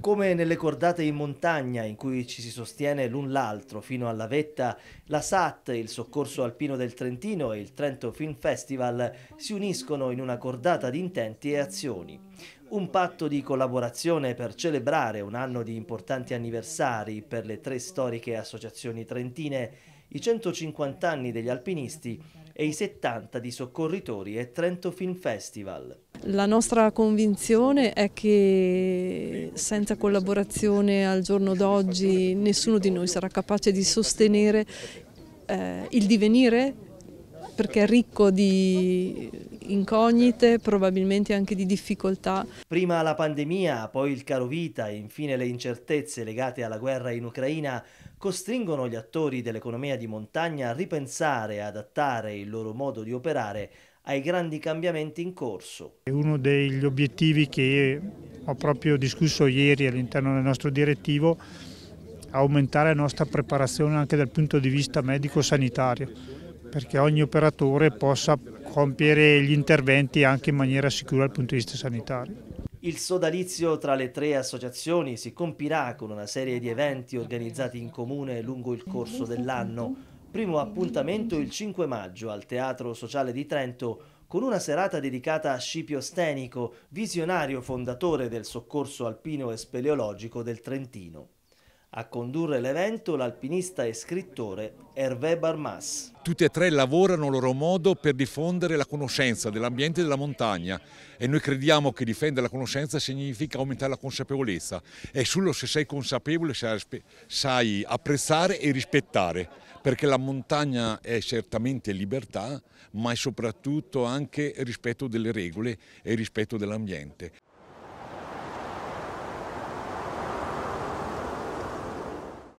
Come nelle cordate in montagna in cui ci si sostiene l'un l'altro fino alla vetta, la SAT, il Soccorso Alpino del Trentino e il Trento Film Festival si uniscono in una cordata di intenti e azioni. Un patto di collaborazione per celebrare un anno di importanti anniversari per le tre storiche associazioni trentine, i 150 anni degli alpinisti e i 70 di soccorritori e Trento Film Festival. La nostra convinzione è che senza collaborazione al giorno d'oggi nessuno di noi sarà capace di sostenere eh, il divenire perché è ricco di incognite, probabilmente anche di difficoltà. Prima la pandemia, poi il caro vita e infine le incertezze legate alla guerra in Ucraina costringono gli attori dell'economia di montagna a ripensare e adattare il loro modo di operare ai grandi cambiamenti in corso. Uno degli obiettivi che ho proprio discusso ieri all'interno del nostro direttivo è aumentare la nostra preparazione anche dal punto di vista medico-sanitario, perché ogni operatore possa compiere gli interventi anche in maniera sicura dal punto di vista sanitario. Il sodalizio tra le tre associazioni si compirà con una serie di eventi organizzati in comune lungo il corso dell'anno primo appuntamento il 5 maggio al Teatro Sociale di Trento con una serata dedicata a Scipio Stenico, visionario fondatore del soccorso alpino e speleologico del Trentino. A condurre l'evento l'alpinista e scrittore Hervé Barmas. Tutti e tre lavorano a loro modo per diffondere la conoscenza dell'ambiente e della montagna e noi crediamo che difendere la conoscenza significa aumentare la consapevolezza e solo se sei consapevole sai apprezzare e rispettare perché la montagna è certamente libertà ma è soprattutto anche rispetto delle regole e rispetto dell'ambiente.